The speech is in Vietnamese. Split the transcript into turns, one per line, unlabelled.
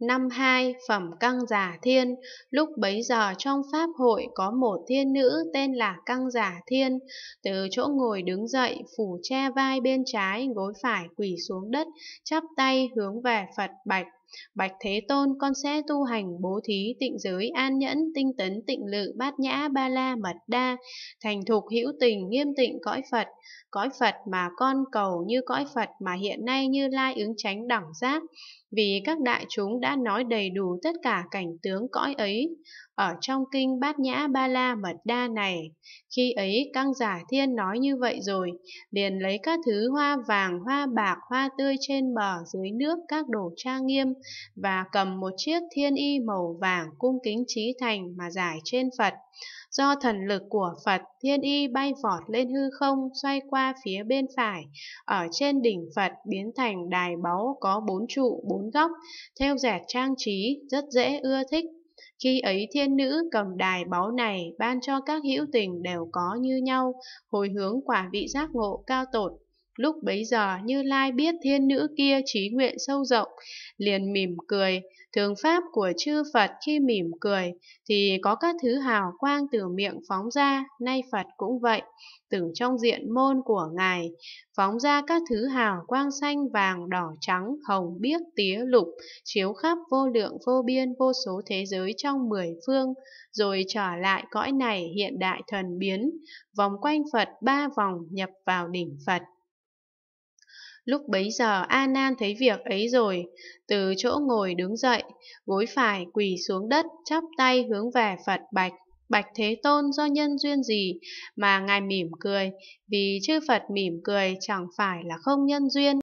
Năm hai, phẩm Căng Giả Thiên, lúc bấy giờ trong Pháp hội có một thiên nữ tên là Căng Giả Thiên, từ chỗ ngồi đứng dậy, phủ che vai bên trái, gối phải quỳ xuống đất, chắp tay hướng về Phật Bạch. Bạch Thế Tôn con sẽ tu hành bố thí tịnh giới an nhẫn tinh tấn tịnh lự bát nhã ba la mật đa thành thục hữu tình nghiêm tịnh cõi Phật cõi Phật mà con cầu như cõi Phật mà hiện nay như lai ứng tránh đẳng giác vì các đại chúng đã nói đầy đủ tất cả cảnh tướng cõi ấy ở trong kinh Bát Nhã Ba La Mật Đa này. Khi ấy Căng Giả Thiên nói như vậy rồi, liền lấy các thứ hoa vàng, hoa bạc, hoa tươi trên bờ dưới nước các đồ trang nghiêm, và cầm một chiếc thiên y màu vàng cung kính trí thành mà giải trên Phật. Do thần lực của Phật, thiên y bay vọt lên hư không xoay qua phía bên phải, ở trên đỉnh Phật biến thành đài báu có bốn trụ bốn góc, theo dệt trang trí, rất dễ ưa thích. Khi ấy thiên nữ cầm đài báu này ban cho các hữu tình đều có như nhau, hồi hướng quả vị giác ngộ cao tột Lúc bấy giờ Như Lai biết thiên nữ kia trí nguyện sâu rộng, liền mỉm cười. Thường pháp của chư Phật khi mỉm cười thì có các thứ hào quang từ miệng phóng ra, nay Phật cũng vậy. Từ trong diện môn của Ngài, phóng ra các thứ hào quang xanh vàng đỏ trắng hồng biếc tía lục, chiếu khắp vô lượng vô biên vô số thế giới trong mười phương, rồi trở lại cõi này hiện đại thần biến, vòng quanh Phật ba vòng nhập vào đỉnh Phật. Lúc bấy giờ A Nan thấy việc ấy rồi, từ chỗ ngồi đứng dậy, gối phải quỳ xuống đất, chắp tay hướng về Phật Bạch. Bạch Thế Tôn do nhân duyên gì mà Ngài mỉm cười, vì chư Phật mỉm cười chẳng phải là không nhân duyên.